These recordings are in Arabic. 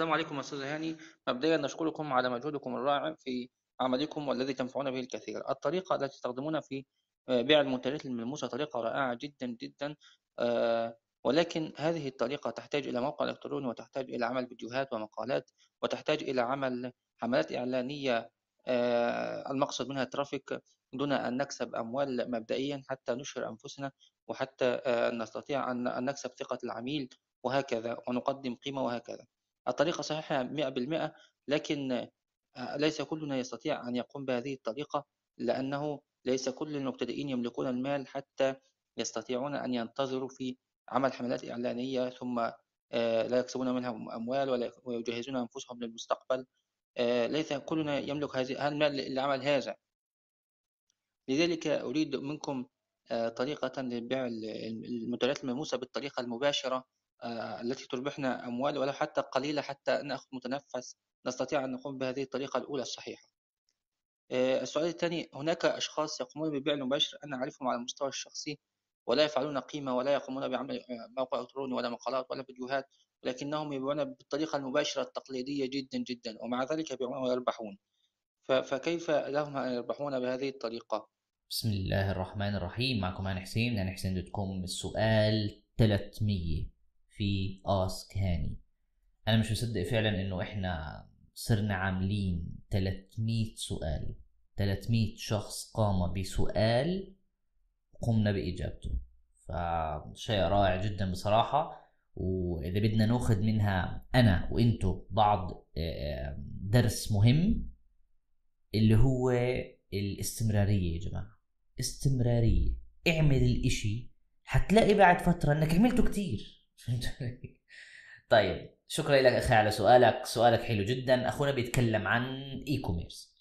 السلام عليكم أستاذ هاني مبدئيا نشكركم على مجهودكم الرائع في عملكم والذي تنفعون به الكثير الطريقة التي تستخدمونها في آه، بيع المنتجات الملموسة طريقة رائعة جدا جدا آه، ولكن هذه الطريقة تحتاج إلى موقع إلكتروني وتحتاج إلى عمل فيديوهات ومقالات وتحتاج إلى عمل حملات إعلانية آه، المقصد منها ترافيك دون أن نكسب أموال مبدئيا حتى نشهر أنفسنا وحتى نستطيع أن نكسب ثقة العميل وهكذا ونقدم قيمة وهكذا الطريقة صحيحة 100% لكن آه، ليس كلنا يستطيع أن يقوم بهذه الطريقة لأنه ليس كل المبتدئين يملكون المال حتى يستطيعون أن ينتظروا في عمل حملات إعلانية ثم آه، لا يكسبون منها أموال ولا يجهزون أنفسهم للمستقبل آه، ليس كلنا يملك هذا المال لعمل هذا لذلك أريد منكم طريقة لبيع المنتجات الملموسة بالطريقة المباشرة آه، التي تربحنا أموال ولو حتى قليلة حتى نأخذ متنفس نستطيع أن نقوم بهذه الطريقة الأولى الصحيحة آه، السؤال الثاني هناك أشخاص يقومون بالبيع المباشر أنا أعرفهم على المستوى الشخصي ولا يفعلون قيمة ولا يقومون بعمل آه، موقع إلكتروني ولا مقالات ولا فيديوهات ولكنهم يبيعون بالطريقة المباشرة التقليدية جدا جدا ومع ذلك يبيعون ويربحون فكيف لهم أن يربحون بهذه الطريقة؟ بسم الله الرحمن الرحيم معكم أنا حسين أنا حسين دوت كوم السؤال 300 في آسك هاني أنا مش مصدق فعلا إنه إحنا صرنا عاملين 300 سؤال 300 شخص قام بسؤال قمنا بإجابته فشيء رائع جدا بصراحة وإذا بدنا ناخذ منها أنا وإنتو بعض آه، آه، درس مهم اللي هو الاستمرارية يا جماعة استمرارية اعمل الإشي حتلاقي بعد فترة إنك عملته كتير فهمت طيب شكرا لك اخي على سؤالك سؤالك حلو جدا اخونا بيتكلم عن اي كوميرس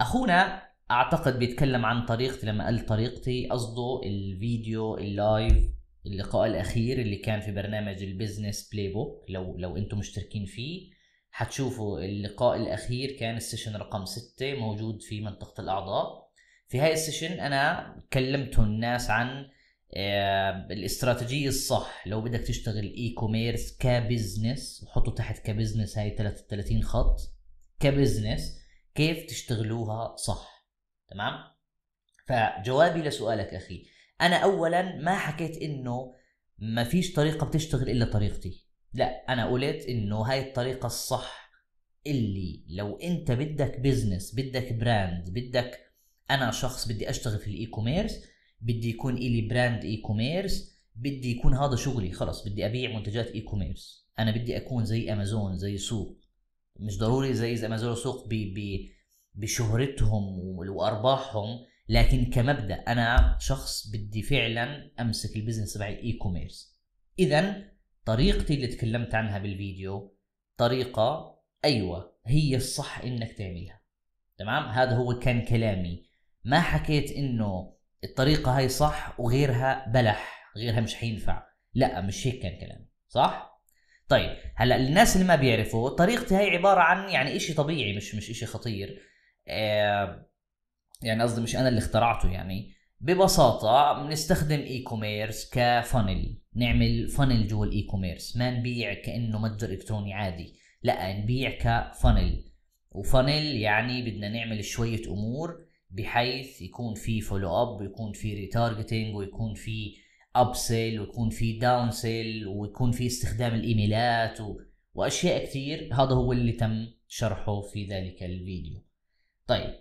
اخونا اعتقد بيتكلم عن طريقتي لما قال طريقتي قصده الفيديو اللايف اللقاء الاخير اللي كان في برنامج البزنس بلاي بوك لو لو انتم مشتركين فيه حتشوفوا اللقاء الاخير كان السيشن رقم ستة موجود في منطقه الاعضاء في هاي السيشن انا كلمت الناس عن آه، الاستراتيجيه الصح لو بدك تشتغل اي كوميرس كبزنس وحطوا تحت كبزنس هاي 33 خط كبزنس كيف تشتغلوها صح تمام فجوابي لسؤالك اخي انا اولا ما حكيت انه ما فيش طريقه بتشتغل الا طريقتي لا انا قلت انه هاي الطريقه الصح اللي لو انت بدك بزنس بدك براند بدك انا شخص بدي اشتغل في الاي كوميرس بدي يكون إلي براند إي كوميرس بدي يكون هذا شغلي خلص بدي أبيع منتجات إي كوميرس أنا بدي أكون زي أمازون زي سوق مش ضروري زي زي أمازون سوق ب ب بشهرتهم وأرباحهم لكن كمبدأ أنا شخص بدي فعلا أمسك البزنس تبع الإي كوميرس إذا طريقتي اللي تكلمت عنها بالفيديو طريقة أيوة هي الصح إنك تعملها تمام هذا هو كان كلامي ما حكيت إنه الطريقه هاي صح وغيرها بلح غيرها مش حينفع لا مش هيك كان كلامي صح طيب هلا الناس اللي ما بيعرفوا طريقتي هي عباره عن يعني إشي طبيعي مش مش إشي خطير آه يعني قصدي مش انا اللي اخترعته يعني ببساطة بنستخدم اي كوميرس كفانل نعمل فانل جوا الاي كوميرس ما نبيع كانه متجر الكتروني عادي لا نبيع كفانل وفانل يعني بدنا نعمل شوية امور بحيث يكون في فولو اب ويكون في ريتارجتنج ويكون في اب سيل ويكون في داون سيل ويكون في استخدام الايميلات و... واشياء كثير هذا هو اللي تم شرحه في ذلك الفيديو طيب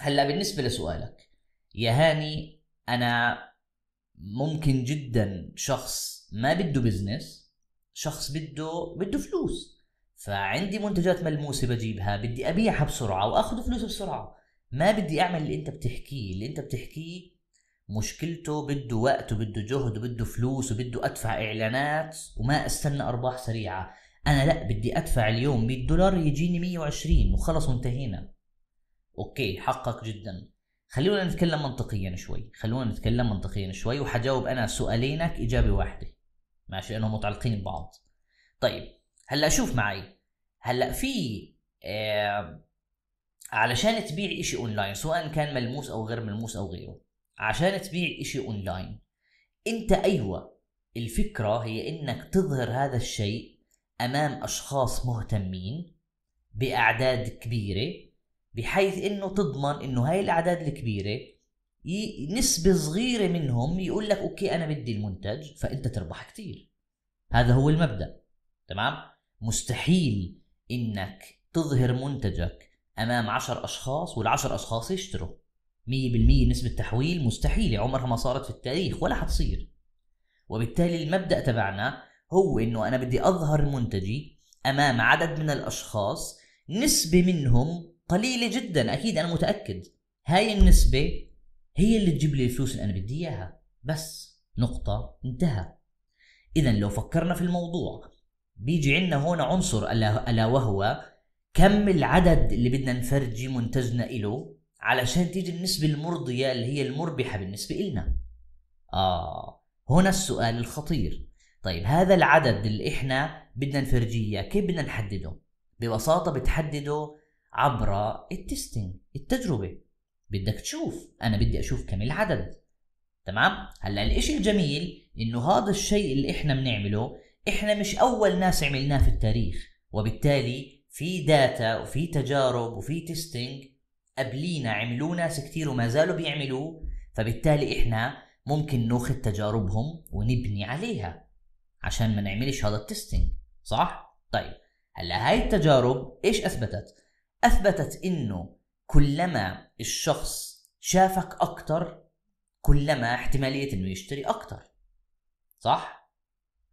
هلا بالنسبه لسؤالك يا هاني انا ممكن جدا شخص ما بده بزنس شخص بده بده فلوس فعندي منتجات ملموسه بجيبها بدي ابيعها بسرعه واخذ فلوس بسرعه ما بدي اعمل اللي انت بتحكيه اللي انت بتحكيه مشكلته بده وقت وبده جهد وبده فلوس وبده ادفع اعلانات وما استنى ارباح سريعه انا لا بدي ادفع اليوم 100 دولار يجيني 120 وخلص وانتهينا اوكي حقك جدا خلونا نتكلم منطقيا شوي خلونا نتكلم منطقيا شوي وحجاوب انا سؤالينك اجابه واحده ماشي لانهم متعلقين ببعض طيب هلا شوف معي هلا في آه علشان تبيع إشي أونلاين سواء كان ملموس أو غير ملموس أو غيره عشان تبيع إشي أونلاين أنت أيوة الفكرة هي إنك تظهر هذا الشيء أمام أشخاص مهتمين بأعداد كبيرة بحيث إنه تضمن إنه هاي الأعداد الكبيرة نسبة صغيرة منهم يقول لك أوكي أنا بدي المنتج فأنت تربح كتير هذا هو المبدأ تمام مستحيل إنك تظهر منتجك امام 10 اشخاص والعشر اشخاص يشتروا 100% نسبة تحويل مستحيلة عمرها ما صارت في التاريخ ولا حتصير وبالتالي المبدأ تبعنا هو انه انا بدي اظهر منتجي امام عدد من الاشخاص نسبة منهم قليلة جدا اكيد انا متأكد هاي النسبة هي اللي تجيب لي الفلوس اللي انا بدي اياها بس نقطة انتهى اذا لو فكرنا في الموضوع بيجي عندنا هون عنصر الا وهو كم العدد اللي بدنا نفرجي منتجنا له علشان تيجي النسبة المرضية اللي هي المربحة بالنسبة إلنا آه هنا السؤال الخطير طيب هذا العدد اللي إحنا بدنا نفرجيه كيف بدنا نحدده ببساطة بتحدده عبر التستين التجربة بدك تشوف أنا بدي أشوف كم العدد تمام هلا الإشي الجميل إنه هذا الشيء اللي إحنا بنعمله إحنا مش أول ناس عملناه في التاريخ وبالتالي في داتا وفي تجارب وفي تيستنج قبلينا عملوه ناس كثير وما زالوا بيعملوه فبالتالي احنا ممكن ناخذ تجاربهم ونبني عليها عشان ما نعملش هذا التستنج صح طيب هلا هاي التجارب ايش اثبتت اثبتت انه كلما الشخص شافك اكثر كلما احتماليه انه يشتري اكثر صح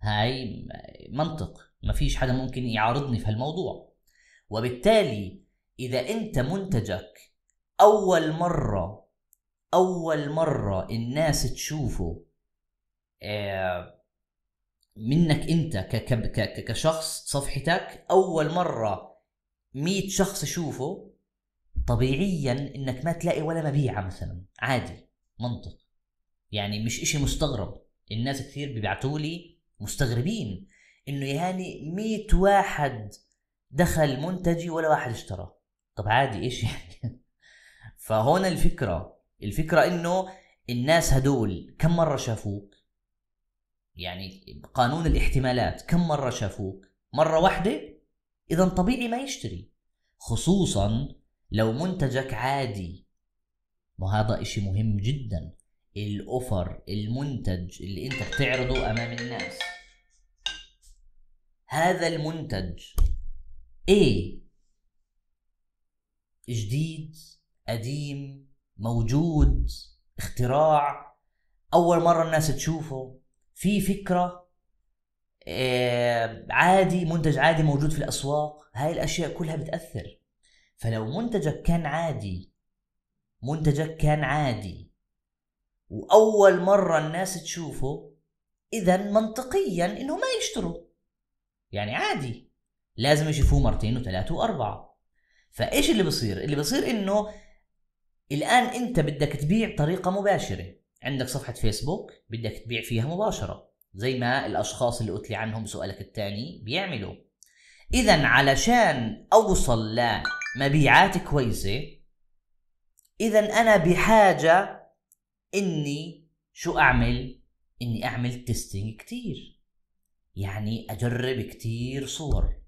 هاي منطق ما فيش حدا ممكن يعارضني في هالموضوع وبالتالي اذا انت منتجك اول مره اول مره الناس تشوفه آه، منك انت كشخص صفحتك اول مره 100 شخص يشوفه طبيعيا انك ما تلاقي ولا مبيعه مثلا عادي منطق يعني مش اشي مستغرب الناس كثير بيبعتولي لي مستغربين انه يعني 100 واحد دخل منتجي ولا واحد اشترى طب عادي ايش يعني فهون الفكره الفكره انه الناس هدول كم مره شافوك يعني قانون الاحتمالات كم مره شافوك مره واحده اذا طبيعي ما يشتري خصوصا لو منتجك عادي وهذا اشي مهم جدا الاوفر المنتج اللي انت بتعرضه امام الناس هذا المنتج A جديد قديم موجود اختراع اول مره الناس تشوفه في فكره آه، عادي منتج عادي موجود في الاسواق هاي الاشياء كلها بتاثر فلو منتجك كان عادي منتجك كان عادي واول مره الناس تشوفه اذا منطقيا انه ما يشتروا يعني عادي لازم يشوفوه مرتين وثلاثة وأربعة فإيش اللي بصير؟ اللي بصير إنه الآن أنت بدك تبيع طريقة مباشرة عندك صفحة فيسبوك بدك تبيع فيها مباشرة زي ما الأشخاص اللي قلت لي عنهم سؤالك الثاني بيعملوا إذا علشان أوصل لمبيعات كويسة إذا أنا بحاجة إني شو أعمل؟ إني أعمل تيستينج كتير يعني أجرب كتير صور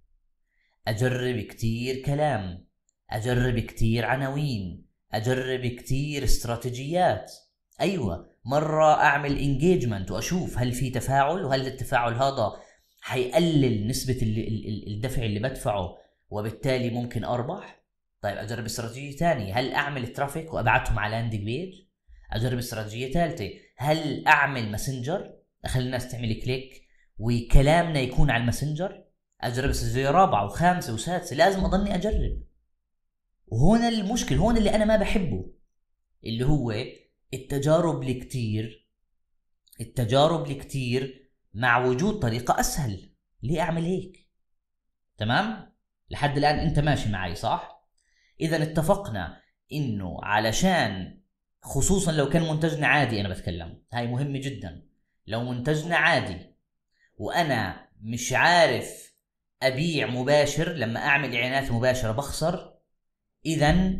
أجرب كتير كلام أجرب كتير عناوين أجرب كتير استراتيجيات أيوة مرة أعمل انجيجمنت وأشوف هل في تفاعل وهل التفاعل هذا حيقلل نسبة الدفع اللي بدفعه وبالتالي ممكن أربح طيب أجرب استراتيجية ثانية هل أعمل ترافيك وأبعتهم على لاندنج بيج أجرب استراتيجية ثالثة هل أعمل ماسنجر أخلي الناس تعمل كليك وكلامنا يكون على الماسنجر اجرب سجله رابعه وخامسه وسادسه لازم اضلني اجرب وهون المشكل هون اللي انا ما بحبه اللي هو التجارب الكتير التجارب الكتير مع وجود طريقه اسهل ليه اعمل هيك تمام لحد الان انت ماشي معي صح اذا اتفقنا انه علشان خصوصا لو كان منتجنا عادي انا بتكلم هاي مهمه جدا لو منتجنا عادي وانا مش عارف ابيع مباشر لما اعمل اعلانات مباشره بخسر اذا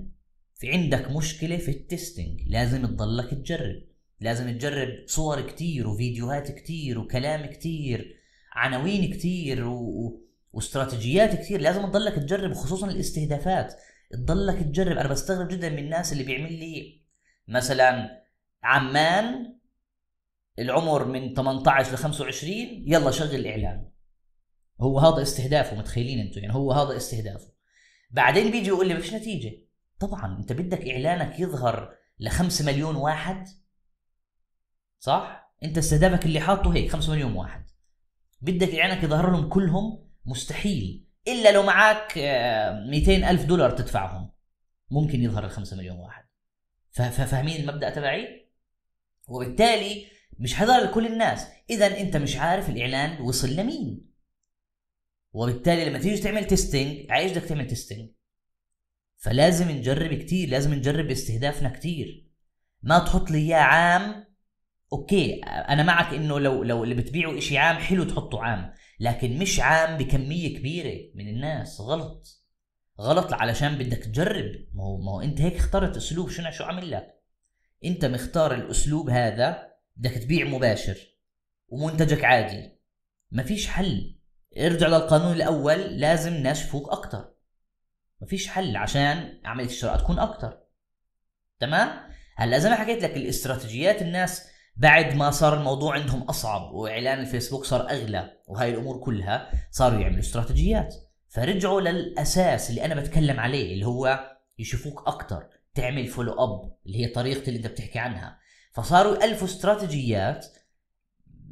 في عندك مشكله في التستنج لازم تضلك تجرب لازم تجرب صور كتير وفيديوهات كتير وكلام كتير عناوين كتير و... و... واستراتيجيات كتير لازم تضلك تجرب خصوصا الاستهدافات تضلك تجرب انا بستغرب جدا من الناس اللي بيعمل لي مثلا عمان العمر من 18 ل 25 يلا شغل اعلان هو هذا استهدافه متخيلين انتم يعني هو هذا استهدافه بعدين بيجي يقول لي ما فيش نتيجه طبعا انت بدك اعلانك يظهر 5 مليون واحد صح انت استهدافك اللي حاطه هيك 5 مليون واحد بدك اعلانك يظهر لهم كلهم مستحيل الا لو معك 200 آه، الف دولار تدفعهم ممكن يظهر الخمسة مليون واحد فاهمين المبدا تبعي وبالتالي مش حضر لكل الناس اذا انت مش عارف الاعلان وصل لمين وبالتالي لما تيجي تعمل تيستنج عايش بدك تعمل تيستنج فلازم نجرب كتير لازم نجرب استهدافنا كتير ما تحط لي اياه عام اوكي انا معك انه لو لو اللي بتبيعوا شيء عام حلو تحطه عام لكن مش عام بكميه كبيره من الناس غلط غلط علشان بدك تجرب ما هو ما هو انت هيك اخترت اسلوب شو شو عامل لك انت مختار الاسلوب هذا بدك تبيع مباشر ومنتجك عادي ما فيش حل ارجع للقانون الاول لازم ناس فوق اكتر مفيش حل عشان عمليه الشراء تكون اكتر تمام هلا زي ما حكيت لك الاستراتيجيات الناس بعد ما صار الموضوع عندهم اصعب واعلان الفيسبوك صار اغلى وهي الامور كلها صاروا يعملوا استراتيجيات فرجعوا للاساس اللي انا بتكلم عليه اللي هو يشوفوك اكتر تعمل فولو اب اللي هي طريقه اللي انت بتحكي عنها فصاروا يالفوا استراتيجيات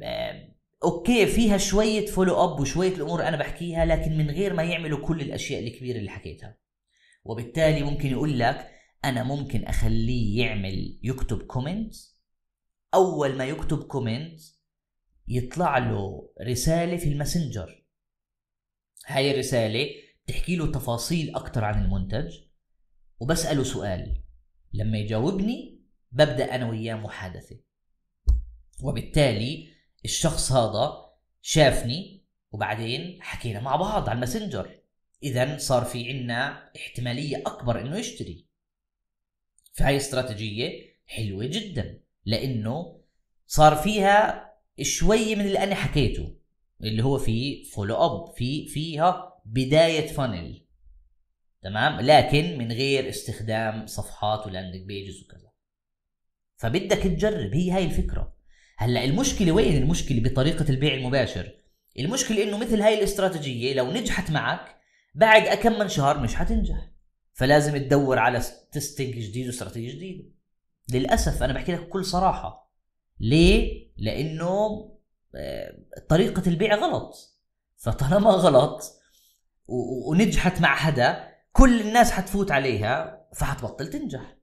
آه، اوكي فيها شويه فولو اب وشويه الامور انا بحكيها لكن من غير ما يعملوا كل الاشياء الكبيره اللي حكيتها وبالتالي ممكن يقول لك انا ممكن اخليه يعمل يكتب كومنت اول ما يكتب كومنت يطلع له رساله في الماسنجر هاي الرساله بتحكي له تفاصيل اكثر عن المنتج وبساله سؤال لما يجاوبني ببدا انا وياه محادثه وبالتالي الشخص هذا شافني وبعدين حكينا مع بعض على الماسنجر اذا صار في عنا احتماليه اكبر انه يشتري فهي استراتيجيه حلوه جدا لانه صار فيها شوي من اللي انا حكيته اللي هو في فولو اب في فيها بدايه فانل تمام لكن من غير استخدام صفحات ولاندنج بيجز وكذا فبدك تجرب هي هاي الفكره هلا المشكله وين المشكله بطريقه البيع المباشر المشكله انه مثل هاي الاستراتيجيه لو نجحت معك بعد أكم من شهر مش حتنجح فلازم تدور على تستنج جديد واستراتيجيه جديده للاسف انا بحكي لك بكل صراحه ليه لانه آه، طريقه البيع غلط فطالما غلط ونجحت مع حدا كل الناس حتفوت عليها فحتبطل تنجح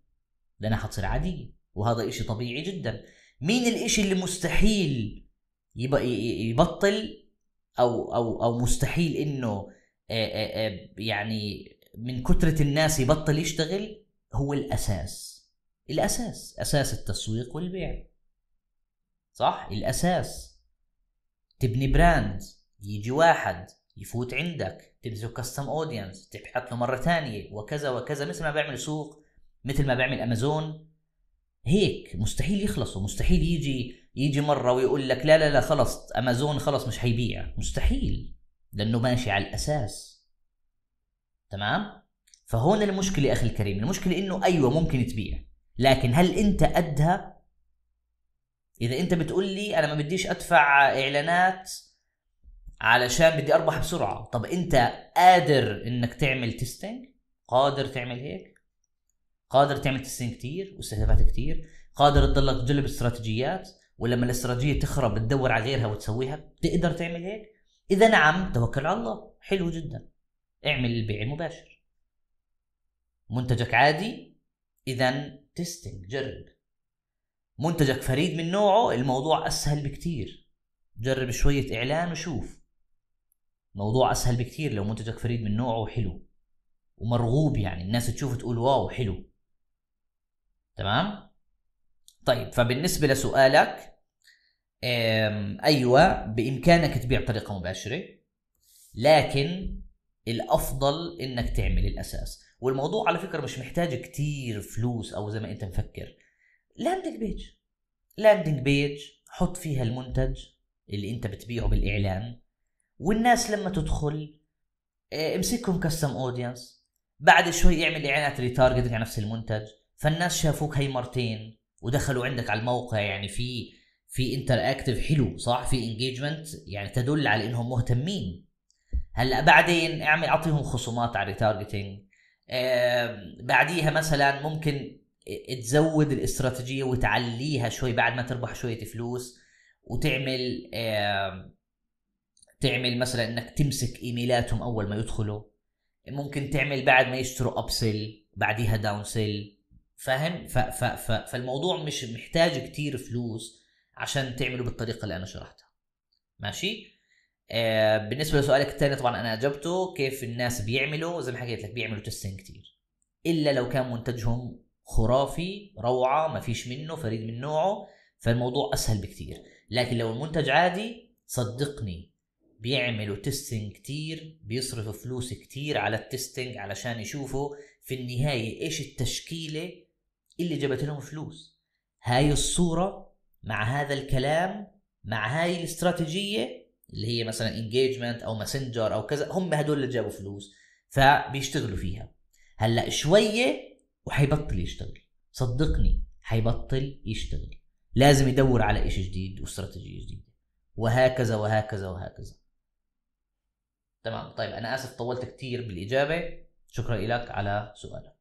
لانها حتصير عاديه وهذا إشي طبيعي جدا مين الاشي اللي مستحيل يبقى يبطل او او او مستحيل انه يعني من كثرة الناس يبطل يشتغل هو الاساس الاساس اساس التسويق والبيع صح الاساس تبني براند يجي واحد يفوت عندك تمسك كاستم اودينس تبحث له مره ثانيه وكذا وكذا مثل ما بيعمل سوق مثل ما بيعمل امازون هيك مستحيل يخلصوا مستحيل يجي يجي مره ويقول لك لا لا لا خلص امازون خلص مش حيبيع مستحيل لانه ماشي على الاساس تمام فهون المشكله اخي الكريم المشكله انه ايوه ممكن تبيع لكن هل انت قدها اذا انت بتقول لي انا ما بديش ادفع اعلانات علشان بدي اربح بسرعه طب انت قادر انك تعمل تيستينج قادر تعمل هيك قادر تعمل تسليم كثير واستهدافات كثير قادر تضلك تجلب استراتيجيات ولما الاستراتيجيه تخرب تدور على غيرها وتسويها تقدر تعمل هيك اذا نعم توكل على الله حلو جدا اعمل البيع المباشر منتجك عادي اذا تستنج جرب منتجك فريد من نوعه الموضوع اسهل بكتير جرب شويه اعلان وشوف موضوع اسهل بكتير لو منتجك فريد من نوعه وحلو ومرغوب يعني الناس تشوفه تقول واو حلو تمام طيب فبالنسبه لسؤالك ايوه بامكانك تبيع بطريقه مباشره لكن الافضل انك تعمل الاساس والموضوع على فكره مش محتاج كتير فلوس او زي ما انت مفكر لاندنج بيج لاندنج بيج حط فيها المنتج اللي انت بتبيعه بالاعلان والناس لما تدخل آه، امسكهم كاستم اودينس بعد شوي اعمل اعلانات ريتارجتنج على نفس المنتج فالناس شافوك هي مرتين ودخلوا عندك على الموقع يعني في في انتر اكتف حلو صح في انجيجمنت يعني تدل على انهم مهتمين هلا بعدين اعمل اعطيهم خصومات على التارجتنج آه بعديها مثلا ممكن تزود الاستراتيجيه وتعليها شوي بعد ما تربح شويه فلوس وتعمل آه تعمل مثلا انك تمسك ايميلاتهم اول ما يدخلوا ممكن تعمل بعد ما يشتروا ابسل بعديها داون سيل فاهم فالموضوع مش محتاج كتير فلوس عشان تعمله بالطريقه اللي انا شرحتها ماشي آه بالنسبه لسؤالك الثاني طبعا انا اجبته كيف الناس بيعملوا زي ما حكيت لك بيعملوا تستنج كتير الا لو كان منتجهم خرافي روعه ما فيش منه فريد من نوعه فالموضوع اسهل بكتير لكن لو المنتج عادي صدقني بيعملوا تيستنج كتير بيصرفوا فلوس كتير على التيستنج علشان يشوفوا في النهايه ايش التشكيله اللي جابت لهم فلوس هاي الصورة مع هذا الكلام مع هاي الاستراتيجية اللي هي مثلا انجيجمنت او ماسنجر او كذا هم هدول اللي جابوا فلوس فبيشتغلوا فيها هلا شوية وحيبطل يشتغل صدقني حيبطل يشتغل لازم يدور على شيء جديد واستراتيجية جديدة وهكذا وهكذا وهكذا تمام طيب أنا آسف طولت كثير بالإجابة شكرا لك على سؤالك